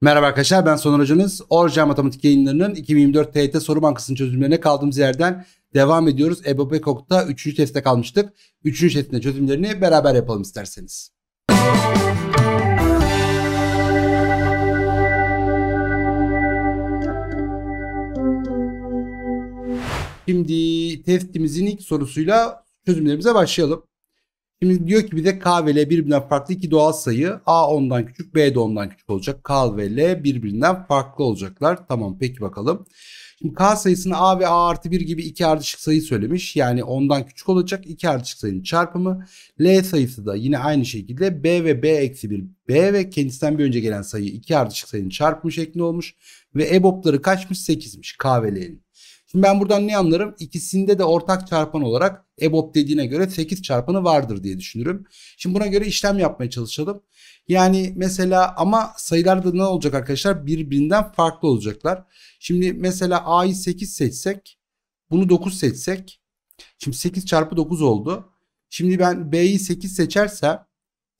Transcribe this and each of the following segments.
Merhaba arkadaşlar ben Soner Hocanız. Orca Matematik yayınlarının 2024 TYT Soru Bankası'nın çözümlerine kaldığımız yerden devam ediyoruz. EBOB Bekok'ta 3. teste kalmıştık. 3. testin çözümlerini beraber yapalım isterseniz. Şimdi testimizin ilk sorusuyla çözümlerimize başlayalım. Şimdi diyor ki bir de K ve L birbirinden farklı iki doğal sayı. A ondan küçük, B de ondan küçük olacak. K ve L birbirinden farklı olacaklar. Tamam peki bakalım. Şimdi K sayısını A ve A artı 1 gibi iki ardışık sayı söylemiş. Yani ondan küçük olacak iki ardışık sayının çarpımı. L sayısı da yine aynı şekilde B ve B eksi 1 B ve kendisinden bir önce gelen sayı iki ardışık sayının çarpımı şeklinde olmuş. Ve EBOB'ları kaçmış 8'miş K ve L'nin. Şimdi ben buradan ne anlarım? İkisinde de ortak çarpan olarak EBOB dediğine göre 8 çarpanı vardır diye düşünürüm. Şimdi buna göre işlem yapmaya çalışalım. Yani mesela ama sayılar da ne olacak arkadaşlar? Birbirinden farklı olacaklar. Şimdi mesela A'yı 8 seçsek, bunu 9 seçsek. Şimdi 8 çarpı 9 oldu. Şimdi ben B'yi 8 seçerse,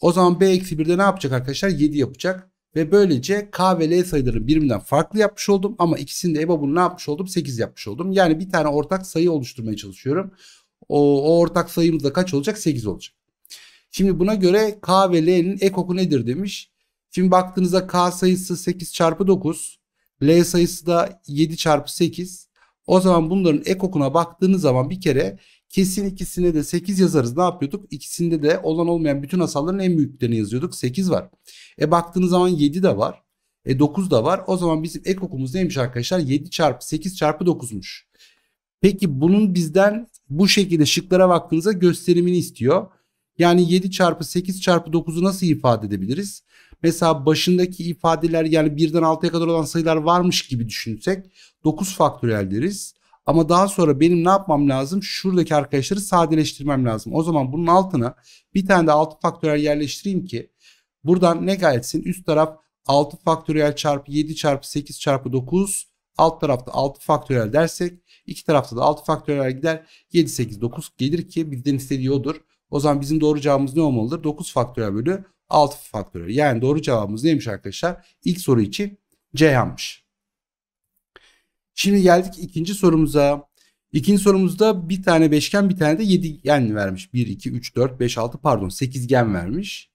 o zaman B eksi 1'de ne yapacak arkadaşlar? 7 yapacak. Ve böylece K ve L sayıları birbirinden farklı yapmış oldum. Ama ikisini de EBAB'ını ne yapmış oldum? 8 yapmış oldum. Yani bir tane ortak sayı oluşturmaya çalışıyorum. O, o ortak sayımız da kaç olacak? 8 olacak. Şimdi buna göre K ve L'nin ekoku nedir demiş. Şimdi baktığınızda K sayısı 8 çarpı 9. L sayısı da 7 çarpı 8. O zaman bunların ekokuna baktığınız zaman bir kere Kesin ikisine de 8 yazarız. Ne yapıyorduk? İkisinde de olan olmayan bütün asalların en büyüklerini yazıyorduk. 8 var. E baktığınız zaman 7 de var. E 9 da var. O zaman bizim ek okumuz neymiş arkadaşlar? 7 çarpı 8 çarpı 9'muş. Peki bunun bizden bu şekilde şıklara baktığınızda gösterimini istiyor. Yani 7 çarpı 8 çarpı 9'u nasıl ifade edebiliriz? Mesela başındaki ifadeler yani 1'den 6'ya kadar olan sayılar varmış gibi düşünsek 9 faktöriyel deriz. Ama daha sonra benim ne yapmam lazım? Şuradaki arkadaşları sadeleştirmem lazım. O zaman bunun altına bir tane de 6 faktörel yerleştireyim ki buradan ne gelsin? Üst taraf 6 faktörel çarpı 7 çarpı 8 çarpı 9 alt tarafta 6 faktörel dersek iki tarafta da 6 faktörel gider 7 8 9 gelir ki bizden istediği odur. O zaman bizim doğru cevabımız ne olmalıdır? 9 faktörel bölü 6 faktörel Yani doğru cevabımız neymiş arkadaşlar? İlk soru için C yanmış. Şimdi geldik ikinci sorumuza. İkinci sorumuzda bir tane beşgen bir tane de yedigen vermiş. 1, 2, 3, 4, 5, 6 pardon sekizgen vermiş.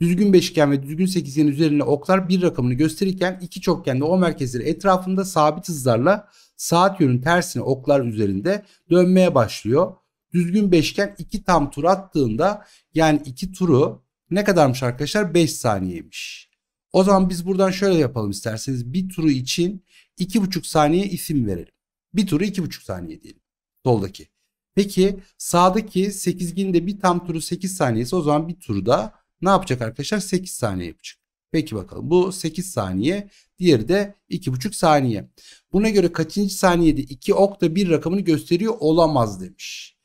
Düzgün beşgen ve düzgün sekizgen üzerine oklar bir rakamını gösterirken iki çokgen de o merkezleri etrafında sabit hızlarla saat yönün tersine oklar üzerinde dönmeye başlıyor. Düzgün beşgen iki tam tur attığında yani iki turu ne kadarmış arkadaşlar? 5 saniyemiş. O zaman biz buradan şöyle yapalım isterseniz. Bir turu için 2,5 saniye isim verelim. Bir turu 2,5 saniye diyelim. Soldaki. Peki sağdaki sekizginin de bir tam turu 8 saniyesi o zaman bir turu da ne yapacak arkadaşlar? 8 saniye yapacak. Peki bakalım bu 8 saniye diğeri de 2,5 saniye. Buna göre kaçıncı saniyede 2 okta bir rakamını gösteriyor olamaz demiş.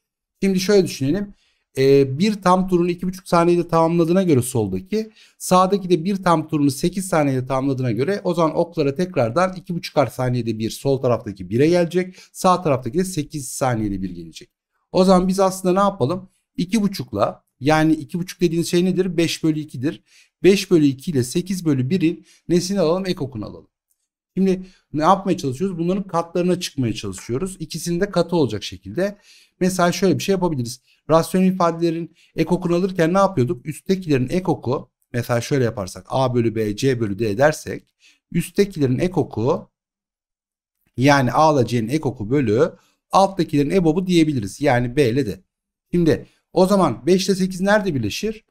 Şimdi şöyle düşünelim e, bir tam turunu 2,5 saniyede tamamladığına göre soldaki sağdaki de bir tam turunu 8 saniyede tamamladığına göre o zaman oklara tekrardan 2,5 saniyede bir sol taraftaki 1'e gelecek sağ taraftaki de 8 saniyede bir gelecek. O zaman biz aslında ne yapalım? 2,5'la yani 2,5 dediğiniz şey nedir? 5 bölü 2'dir. 5 bölü 2 ile 8 bölü 1'in nesini alalım? Ekokunu alalım. Şimdi ne yapmaya çalışıyoruz? Bunların katlarına çıkmaya çalışıyoruz. İkisinin de katı olacak şekilde. Mesela şöyle bir şey yapabiliriz. Rasyonel ifadelerin ekokunu alırken ne yapıyorduk? Üsttekilerin ekoku mesela şöyle yaparsak A bölü B, C bölü D dersek üsttekilerin ekoku yani A ile C'nin ekoku bölü alttakilerin ebobu diyebiliriz. Yani B ile de. Şimdi o zaman 5 ile 8 nerede birleşir?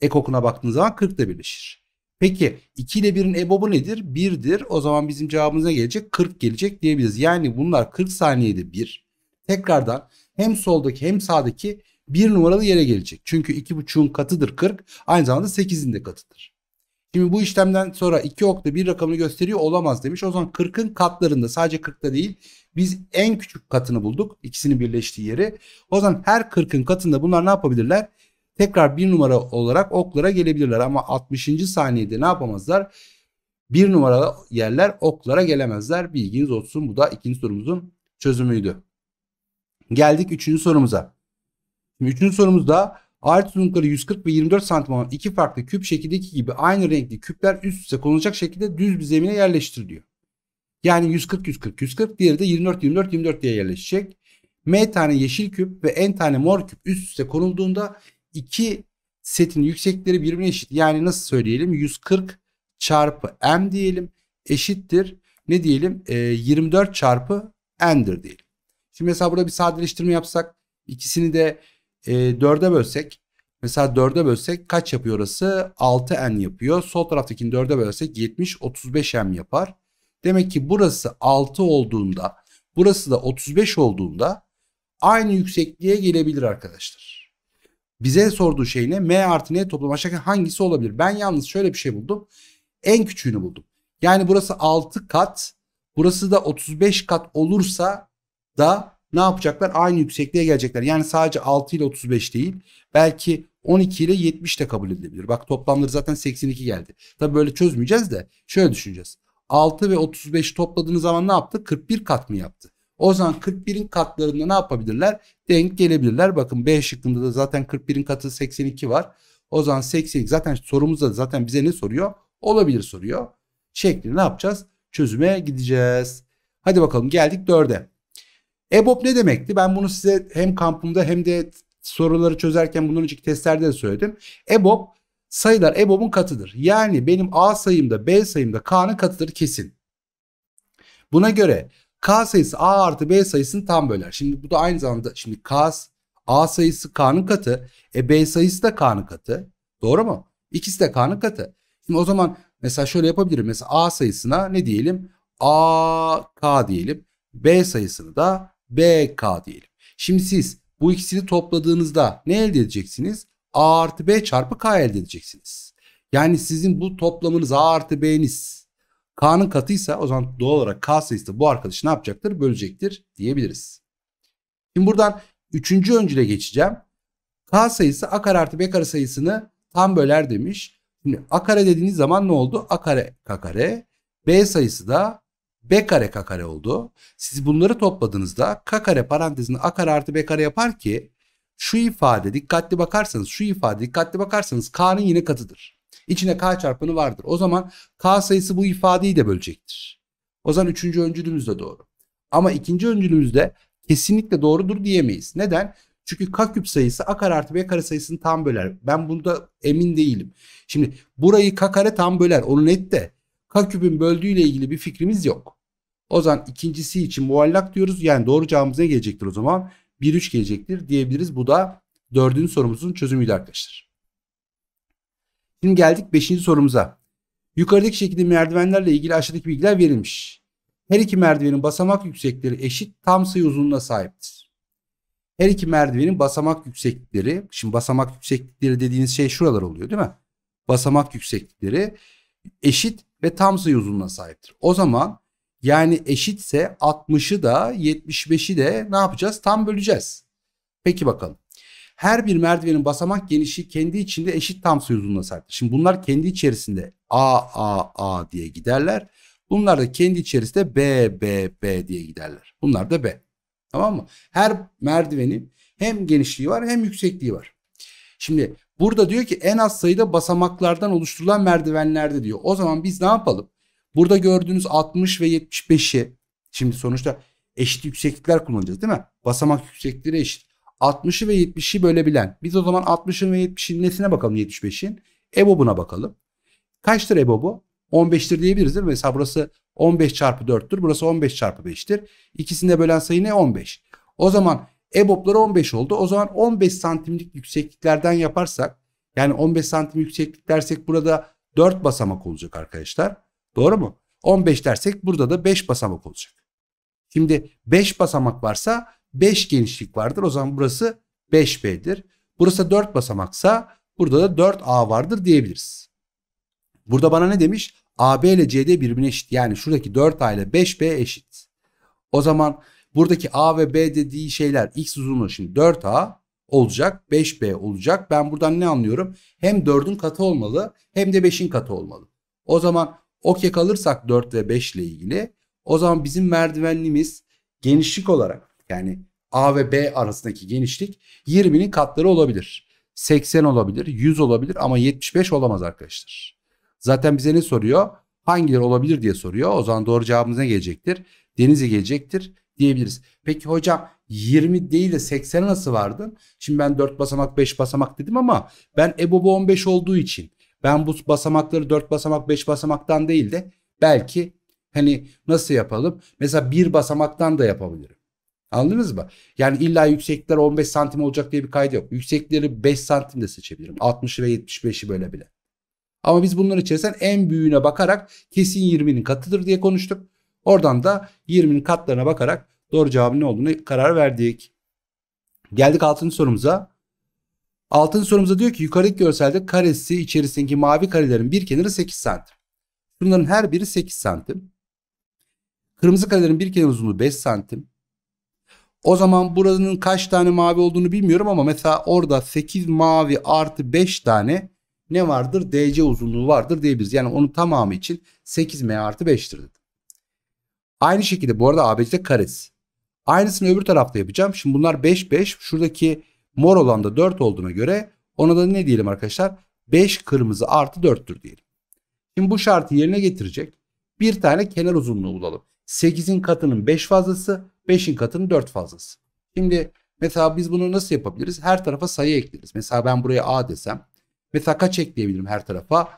Ekokuna baktığınız zaman 40 ile birleşir. Peki 2 ile 1'in ebobu nedir? 1'dir. O zaman bizim cevabımız ne gelecek? 40 gelecek diyebiliriz. Yani bunlar 40 saniyede 1. Tekrardan hem soldaki hem sağdaki 1 numaralı yere gelecek. Çünkü 2.5'un katıdır 40. Aynı zamanda 8'in de katıdır. Şimdi bu işlemden sonra 2 okta bir rakamını gösteriyor olamaz demiş. O zaman 40'ın katlarında sadece 40'ta değil biz en küçük katını bulduk. ikisini birleştiği yeri. O zaman her 40'ın katında bunlar ne yapabilirler? tekrar bir numara olarak oklara gelebilirler. Ama 60. saniyede ne yapamazlar? Bir numaralı yerler oklara gelemezler. Bilginiz olsun. Bu da ikinci sorumuzun çözümüydü. Geldik üçüncü sorumuza. Şimdi üçüncü sorumuzda alet uzunlukları 140 ve 24 santim olan iki farklı küp şekildeki gibi aynı renkli küpler üst üste konulacak şekilde düz bir zemine yerleştiriliyor. Yani 140 140 140 diğeri de 24 24 24 diye yerleşecek. M tane yeşil küp ve N tane mor küp üst üste konulduğunda iki setin yüksekleri birbirine eşit. Yani nasıl söyleyelim? 140 çarpı m diyelim eşittir. Ne diyelim? E, ee, 24 çarpı n'dir diyelim. Şimdi mesela burada bir sadeleştirme yapsak ikisini de e, 4'e bölsek Mesela 4'e bölsek kaç yapıyor orası? 6n yapıyor. Sol taraftakini 4'e bölsek 70 35m yapar. Demek ki burası 6 olduğunda burası da 35 olduğunda aynı yüksekliğe gelebilir arkadaşlar bize sorduğu şey ne? M artı N toplam aşağı hangisi olabilir? Ben yalnız şöyle bir şey buldum. En küçüğünü buldum. Yani burası 6 kat. Burası da 35 kat olursa da ne yapacaklar? Aynı yüksekliğe gelecekler. Yani sadece 6 ile 35 değil. Belki 12 ile 70 de kabul edilebilir. Bak toplamları zaten 82 geldi. Tabii böyle çözmeyeceğiz de şöyle düşüneceğiz. 6 ve 35 topladığınız zaman ne yaptı? 41 kat mı yaptı? O zaman 41'in katlarında ne yapabilirler? Denk gelebilirler. Bakın B şıkkında da zaten 41'in katı 82 var. O zaman 82 zaten sorumuzda zaten bize ne soruyor? Olabilir soruyor. Şeklini ne yapacağız? Çözüme gideceğiz. Hadi bakalım geldik 4'e. EBOB ne demekti? Ben bunu size hem kampımda hem de soruları çözerken bundan önceki testlerde de söyledim. EBOB sayılar EBOB'un katıdır. Yani benim A sayımda B sayımda K'nın katıdır kesin. Buna göre K sayısı A artı B sayısını tam böler. Şimdi bu da aynı zamanda şimdi K A sayısı K'nın katı. E B sayısı da K'nın katı. Doğru mu? İkisi de K'nın katı. Şimdi o zaman mesela şöyle yapabilirim. Mesela A sayısına ne diyelim? A K diyelim. B sayısını da B K diyelim. Şimdi siz bu ikisini topladığınızda ne elde edeceksiniz? A artı B çarpı K elde edeceksiniz. Yani sizin bu toplamınız A artı B'niz K'nın katıysa o zaman doğal olarak K sayısı bu arkadaşı ne yapacaktır? Bölecektir diyebiliriz. Şimdi buradan üçüncü öncüle geçeceğim. K sayısı A kare artı B kare sayısını tam böler demiş. Şimdi A kare dediğiniz zaman ne oldu? A kare K kare. B sayısı da B kare K kare oldu. Siz bunları topladığınızda K kare parantezini A kare artı B kare yapar ki şu ifade dikkatli bakarsanız şu ifade dikkatli bakarsanız K'nın yine katıdır. İçine k çarpanı vardır. O zaman k sayısı bu ifadeyi de bölecektir. O zaman üçüncü öncülümüz de doğru. Ama ikinci öncülümüz de kesinlikle doğrudur diyemeyiz. Neden? Çünkü k küp sayısı a kare artı b kare sayısını tam böler. Ben bunda emin değilim. Şimdi burayı k kare tam böler. Onu net de k küpün böldüğüyle ilgili bir fikrimiz yok. O zaman ikincisi için muallak diyoruz. Yani doğru cevabımız ne gelecektir o zaman? 1-3 gelecektir diyebiliriz. Bu da dördüncü sorumuzun çözümüydü arkadaşlar. Şimdi geldik 5. sorumuza. Yukarıdaki şekilde merdivenlerle ilgili aşağıdaki bilgiler verilmiş. Her iki merdivenin basamak yüksekleri eşit tam sayı uzunluğuna sahiptir. Her iki merdivenin basamak yükseklikleri, şimdi basamak yükseklikleri dediğiniz şey şuralar oluyor değil mi? Basamak yükseklikleri eşit ve tam sayı uzunluğuna sahiptir. O zaman yani eşitse 60'ı da 75'i de ne yapacağız? Tam böleceğiz. Peki bakalım. Her bir merdivenin basamak genişliği kendi içinde eşit tam sayı uzunluğuna sahip. Şimdi bunlar kendi içerisinde A A A diye giderler. Bunlar da kendi içerisinde B B B diye giderler. Bunlar da B. Tamam mı? Her merdivenin hem genişliği var hem yüksekliği var. Şimdi burada diyor ki en az sayıda basamaklardan oluşturulan merdivenlerde diyor. O zaman biz ne yapalım? Burada gördüğünüz 60 ve 75'i şimdi sonuçta eşit yükseklikler kullanacağız değil mi? Basamak yükseklikleri eşit. 60'ı ve 70'i bölebilen. Biz o zaman 60'ın ve 70'in nesine bakalım 75'in? EBOB'una bakalım. Kaçtır EBOB'u? 15'tir diyebiliriz değil mi? Mesela burası 15 çarpı 4'tür. Burası 15 çarpı 5'tir. İkisini de bölen sayı ne? 15. O zaman EBOB'ları 15 oldu. O zaman 15 santimlik yüksekliklerden yaparsak yani 15 santim yükseklik dersek burada 4 basamak olacak arkadaşlar. Doğru mu? 15 dersek burada da 5 basamak olacak. Şimdi 5 basamak varsa 5 genişlik vardır. O zaman burası 5B'dir. Burası 4 basamaksa burada da 4A vardır diyebiliriz. Burada bana ne demiş? AB ile CD birbirine eşit. Yani şuradaki 4A ile 5B eşit. O zaman buradaki A ve B dediği şeyler x uzunluğu şimdi 4A olacak 5B olacak. Ben buradan ne anlıyorum? Hem 4'ün katı olmalı hem de 5'in katı olmalı. O zaman okey kalırsak 4 ve 5 ile ilgili o zaman bizim merdivenliğimiz genişlik olarak yani A ve B arasındaki genişlik 20'nin katları olabilir. 80 olabilir, 100 olabilir ama 75 olamaz arkadaşlar. Zaten bize ne soruyor? Hangileri olabilir diye soruyor. O zaman doğru cevabımız ne gelecektir? Denizli gelecektir diyebiliriz. Peki hocam 20 değil de 80 nasıl vardı? Şimdi ben 4 basamak 5 basamak dedim ama ben EBOB 15 olduğu için ben bu basamakları 4 basamak 5 basamaktan değil de belki hani nasıl yapalım? Mesela 1 basamaktan da yapabilirim. Anladınız mı? Yani illa yüksekler 15 santim olacak diye bir kaydı yok. Yüksekleri 5 santim de seçebilirim. 60'ı ve 75'i böyle bile. Ama biz bunların içerisinden en büyüğüne bakarak kesin 20'nin katıdır diye konuştuk. Oradan da 20'nin katlarına bakarak doğru cevabın ne olduğunu karar verdik. Geldik 6. sorumuza. 6. sorumuza diyor ki yukarıdaki görselde karesi içerisindeki mavi karelerin bir kenarı 8 santim. Bunların her biri 8 santim. Kırmızı karelerin bir kenar uzunluğu 5 santim. O zaman buranın kaç tane mavi olduğunu bilmiyorum ama mesela orada 8 mavi artı 5 tane ne vardır? DC uzunluğu vardır diyebiliriz. Yani onun tamamı için 8M artı 5'tir dedim. Aynı şekilde bu arada ABC'de karesi. Aynısını öbür tarafta yapacağım. Şimdi bunlar 5 5. Şuradaki mor olan da 4 olduğuna göre ona da ne diyelim arkadaşlar? 5 kırmızı artı 4'tür diyelim. Şimdi bu şartı yerine getirecek bir tane kenar uzunluğu bulalım. 8'in katının 5 fazlası, 5'in katının 4 fazlası. Şimdi mesela biz bunu nasıl yapabiliriz? Her tarafa sayı ekleriz. Mesela ben buraya A desem. Mesela kaç ekleyebilirim her tarafa?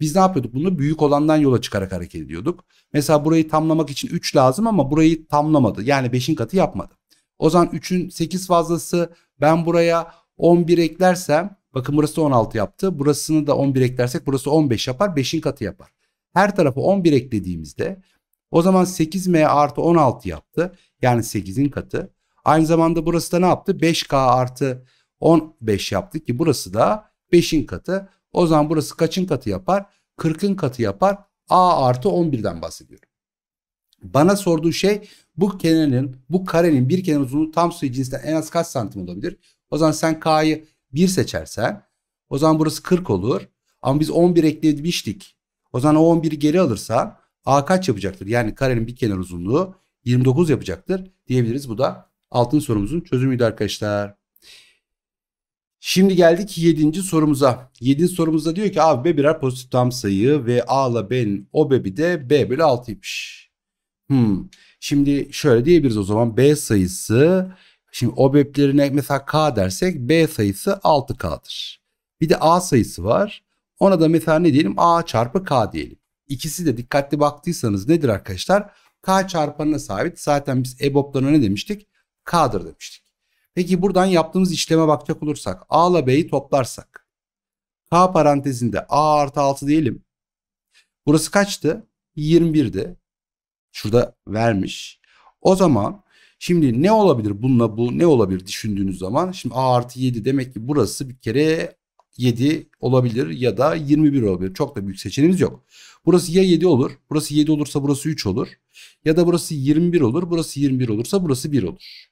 Biz ne yapıyorduk? Bunu büyük olandan yola çıkarak hareket ediyorduk. Mesela burayı tamlamak için 3 lazım ama burayı tamlamadı. Yani 5'in katı yapmadı. O zaman 3'ün 8 fazlası ben buraya 11 eklersem bakın burası 16 yaptı. Burasını da 11 eklersek burası 15 yapar. 5'in katı yapar. Her tarafa 11 eklediğimizde o zaman 8M artı 16 yaptı. Yani 8'in katı. Aynı zamanda burası da ne yaptı? 5K artı 15 yaptı ki burası da 5'in katı. O zaman burası kaçın katı yapar? 40'ın katı yapar. A artı 11'den bahsediyorum. Bana sorduğu şey bu kenarın, bu karenin bir kenar uzunluğu tam sayı cinsinden en az kaç santim olabilir? O zaman sen K'yı 1 seçersen o zaman burası 40 olur. Ama biz 11 eklemiştik. O zaman o 11'i geri alırsa A kaç yapacaktır? Yani karenin bir kenar uzunluğu 29 yapacaktır diyebiliriz. Bu da altın sorumuzun çözümüydü arkadaşlar. Şimdi geldik 7. sorumuza. 7. sorumuzda diyor ki A B birer pozitif tam sayı ve A ile B'nin o B'bi de B bölü 6'ymış. Hmm. Şimdi şöyle diyebiliriz o zaman B sayısı şimdi o beblerine mesela K dersek B sayısı 6K'dır. Bir de A sayısı var. Ona da mesela ne diyelim A çarpı K diyelim. İkisi de dikkatli baktıysanız nedir arkadaşlar? K çarpanına sabit. Zaten biz EBOB'larına ne demiştik? K'dır demiştik. Peki buradan yaptığımız işleme bakacak olursak A ile B'yi toplarsak K parantezinde A artı 6 diyelim. Burası kaçtı? 21'di. Şurada vermiş. O zaman şimdi ne olabilir bununla bu ne olabilir düşündüğünüz zaman. Şimdi A artı 7 demek ki burası bir kere 7 olabilir ya da 21 olabilir. Çok da büyük seçeneğimiz yok. Burası ya 7 olur, burası 7 olursa burası 3 olur. Ya da burası 21 olur, burası 21 olursa burası 1 olur.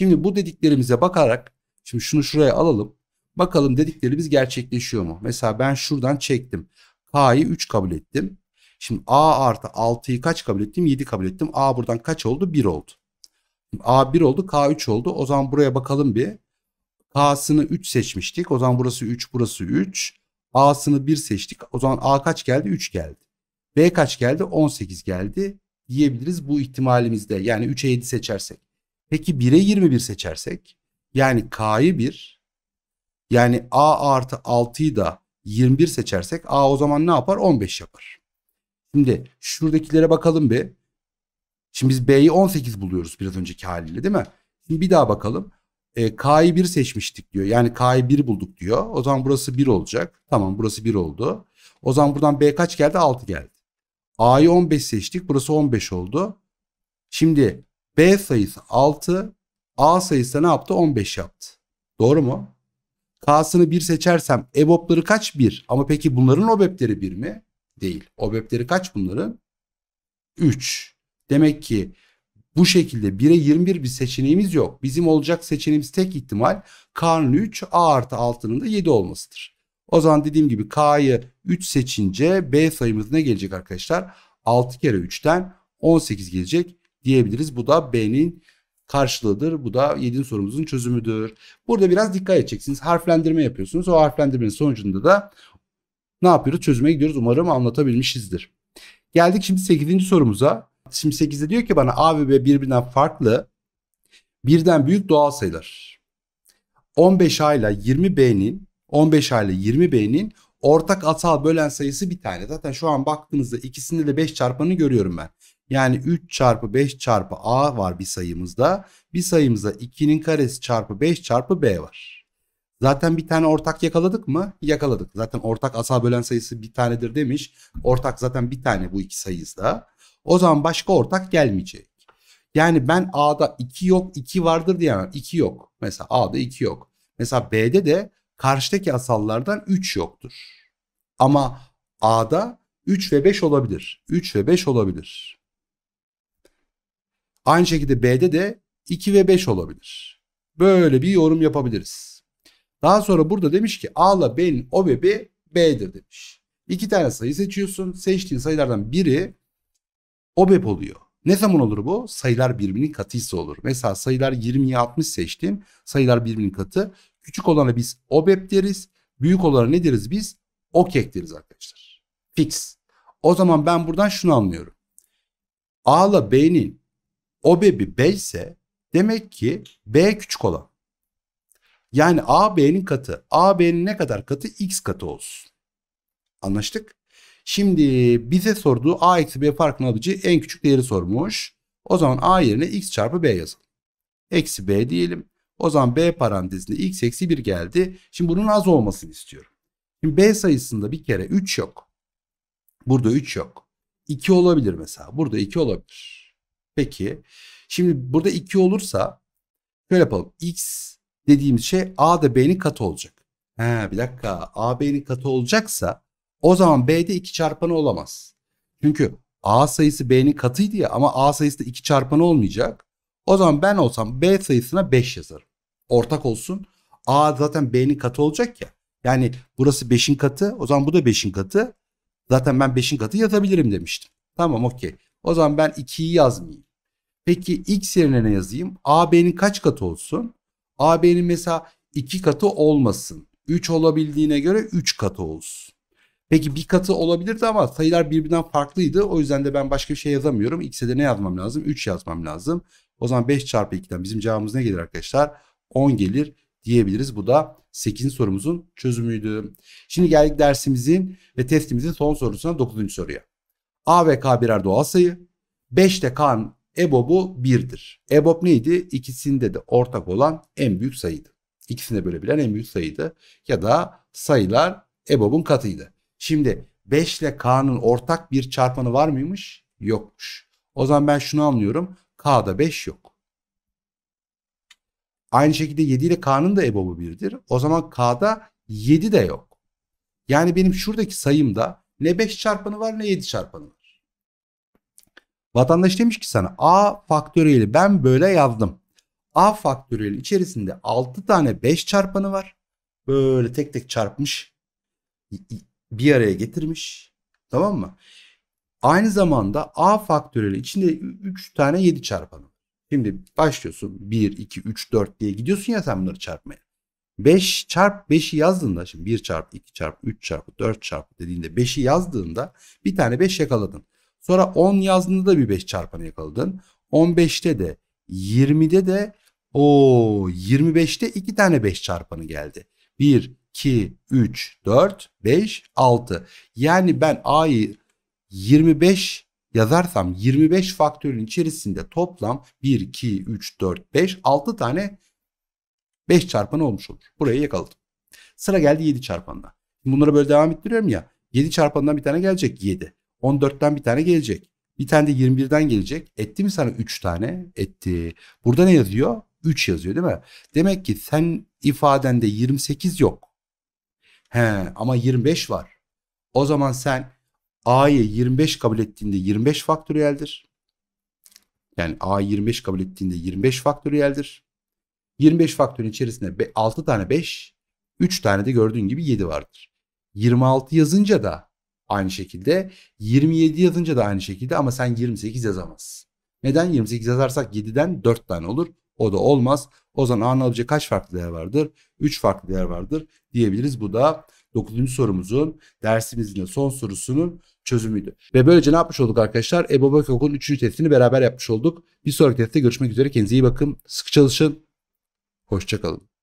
Şimdi bu dediklerimize bakarak, şimdi şunu şuraya alalım. Bakalım dediklerimiz gerçekleşiyor mu? Mesela ben şuradan çektim. K'yı 3 kabul ettim. Şimdi A artı 6'yı kaç kabul ettim? 7 kabul ettim. A buradan kaç oldu? 1 oldu. A 1 oldu, K 3 oldu. O zaman buraya bakalım bir. K'sını 3 seçmiştik. O zaman burası 3, burası 3. A'sını 1 seçtik. O zaman A kaç geldi? 3 geldi. B kaç geldi? 18 geldi diyebiliriz bu ihtimalimizde. Yani 3'e 7 seçersek. Peki 1'e 21 seçersek? Yani K'yı 1. Yani A artı 6'yı da 21 seçersek A o zaman ne yapar? 15 yapar. Şimdi şuradakilere bakalım bir. Şimdi biz B'yi 18 buluyoruz biraz önceki haliyle değil mi? Şimdi bir daha bakalım. E, K'yı 1 seçmiştik diyor. Yani K'yı 1 bulduk diyor. O zaman burası 1 olacak. Tamam burası 1 oldu. O zaman buradan B kaç geldi? 6 geldi. A'yı 15 seçtik. Burası 15 oldu. Şimdi B sayısı 6. A sayısı ne yaptı? 15 yaptı. Doğru mu? K'sını 1 seçersem EBOB'ları kaç? 1. Ama peki bunların OBEB'leri 1 mi? Değil. OBEB'leri kaç bunların? 3. Demek ki bu şekilde 1'e 21 bir seçeneğimiz yok. Bizim olacak seçeneğimiz tek ihtimal K'nın 3 A artı 6'nın da 7 olmasıdır. O zaman dediğim gibi K'yı 3 seçince B sayımız ne gelecek arkadaşlar? 6 kere 3'ten 18 gelecek diyebiliriz. Bu da B'nin karşılığıdır. Bu da 7. sorumuzun çözümüdür. Burada biraz dikkat edeceksiniz. Harflendirme yapıyorsunuz. O harflendirmenin sonucunda da ne yapıyoruz? Çözüme gidiyoruz. Umarım anlatabilmişizdir. Geldik şimdi 8. sorumuza. Şimdi 8'de diyor ki bana A ve B birbirinden farklı birden büyük doğal sayılar. 15A ile 20B'nin 15A ile 20B'nin ortak atal bölen sayısı bir tane. Zaten şu an baktığınızda ikisinde de 5 çarpanı görüyorum ben. Yani 3 çarpı 5 çarpı A var bir sayımızda. Bir sayımızda 2'nin karesi çarpı 5 çarpı B var. Zaten bir tane ortak yakaladık mı? Yakaladık. Zaten ortak asal bölen sayısı bir tanedir demiş. Ortak zaten bir tane bu iki sayıda. O zaman başka ortak gelmeyecek. Yani ben A'da 2 yok 2 vardır diyemem. 2 yok. Mesela A'da 2 yok. Mesela B'de de karşıdaki asallardan 3 yoktur. Ama A'da 3 ve 5 olabilir. 3 ve 5 olabilir. Aynı şekilde B'de de 2 ve 5 olabilir. Böyle bir yorum yapabiliriz. Daha sonra burada demiş ki A ile B'nin o ve B B'dir demiş. İki tane sayı seçiyorsun. Seçtiğin sayılardan biri OBEP oluyor. Ne zaman olur bu? Sayılar birbirinin katıysa olur. Mesela sayılar 20'ye 60 seçtim. Sayılar birbirinin katı. Küçük olana biz OBEP deriz. Büyük olana ne deriz biz? OKEK deriz arkadaşlar. Fix. O zaman ben buradan şunu anlıyorum. A ile B'nin OBEP'i B ise demek ki B küçük olan. Yani A B'nin katı. A B'nin ne kadar katı? X katı olsun. Anlaştık? Şimdi bize sorduğu a eksi b farkının alıcı en küçük değeri sormuş. O zaman a yerine x çarpı b yazalım. Eksi b diyelim. O zaman b parantezinde x eksi 1 geldi. Şimdi bunun az olmasını istiyorum. Şimdi b sayısında bir kere 3 yok. Burada 3 yok. 2 olabilir mesela. Burada 2 olabilir. Peki. Şimdi burada 2 olursa şöyle yapalım. x dediğimiz şey a da b'nin katı olacak. He, bir dakika a b'nin katı olacaksa o zaman B'de 2 çarpanı olamaz. Çünkü A sayısı B'nin katıydı ya ama A sayısı da 2 çarpanı olmayacak. O zaman ben olsam B sayısına 5 yazarım. Ortak olsun. A zaten B'nin katı olacak ya. Yani burası 5'in katı o zaman bu da 5'in katı. Zaten ben 5'in katı yazabilirim demiştim. Tamam okey. O zaman ben 2'yi yazmayayım. Peki x yerine ne yazayım? A B'nin kaç katı olsun? A B'nin mesela 2 katı olmasın. 3 olabildiğine göre 3 katı olsun. Peki bir katı olabilirdi ama sayılar birbirinden farklıydı. O yüzden de ben başka bir şey yazamıyorum. X'e de ne yazmam lazım? 3 yazmam lazım. O zaman 5 çarpı 2'den bizim cevabımız ne gelir arkadaşlar? 10 gelir diyebiliriz. Bu da 8. sorumuzun çözümüydü. Şimdi geldik dersimizin ve testimizin son sorusuna 9. soruya. A ve K birer doğal sayı. 5 de K'nın EBOB'u 1'dir. EBOB neydi? İkisinde de ortak olan en büyük sayıydı. İkisini de bölebilen en büyük sayıydı. Ya da sayılar EBOB'un katıydı. Şimdi 5 ile K'nın ortak bir çarpanı var mıymış? Yokmuş. O zaman ben şunu anlıyorum. K'da 5 yok. Aynı şekilde 7 ile K'nın da EBOB'u 1'dir. O zaman K'da 7 de yok. Yani benim şuradaki sayımda ne 5 çarpanı var ne 7 çarpanı var. Vatandaş demiş ki sana A faktöriyeli ben böyle yazdım. A faktöriyeli içerisinde 6 tane 5 çarpanı var. Böyle tek tek çarpmış bir araya getirmiş. Tamam mı? Aynı zamanda A faktöriyeli içinde 3 tane 7 çarpanı. Şimdi başlıyorsun 1, 2, 3, 4 diye gidiyorsun ya sen bunları çarpmaya. 5 çarp 5'i yazdığında şimdi 1 çarp 2 çarp 3 çarp 4 çarp dediğinde 5'i yazdığında bir tane 5 yakaladın. Sonra 10 yazdığında da bir 5 çarpanı yakaladın. 15'te de 20'de de o 25'te 2 tane 5 çarpanı geldi. 1, 2, 3, 4, 5, 6. Yani ben A'yı 25 yazarsam 25 faktörün içerisinde toplam 1, 2, 3, 4, 5, 6 tane 5 çarpanı olmuş olur. Burayı yakaladım. Sıra geldi 7 çarpanına. Bunlara böyle devam ettiriyorum ya. 7 çarpanından bir tane gelecek 7. 14'ten bir tane gelecek. Bir tane de 21'den gelecek. Etti mi sana 3 tane? Etti. Burada ne yazıyor? 3 yazıyor değil mi? Demek ki sen ifadende 28 yok. He ama 25 var. O zaman sen A'yı 25 kabul ettiğinde 25 faktöriyeldir. Yani A 25 kabul ettiğinde 25 faktöriyeldir. 25 faktörün içerisinde 6 tane 5, 3 tane de gördüğün gibi 7 vardır. 26 yazınca da aynı şekilde, 27 yazınca da aynı şekilde ama sen 28 yazamazsın. Neden 28 yazarsak 7'den 4 tane olur. O da olmaz. O zaman A'nın alabileceği kaç farklı değer vardır? 3 farklı değer vardır diyebiliriz. Bu da 9. sorumuzun dersimizin de son sorusunun çözümüydü. Ve böylece ne yapmış olduk arkadaşlar? Ebu Bakok'un 3. testini beraber yapmış olduk. Bir sonraki testte görüşmek üzere. Kendinize iyi bakın. Sıkı çalışın. Hoşçakalın.